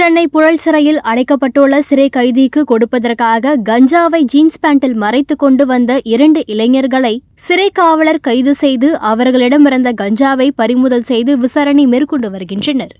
சென்னை புழல் சிறையில் அடைக்கப்பட்டுள்ள சிறை கைதிக்கு கொடுப்பதற்காக கஞ்சாவை ஜீன்ஸ் பேண்டில் மறைத்து கொண்டு வந்த இரண்டு இளைஞர்களை சிறை காவலர் கைது செய்து அவர்களிடமிருந்த கஞ்சாவை பறிமுதல் செய்து விசாரணை மேற்கொண்டு வருகின்றனர்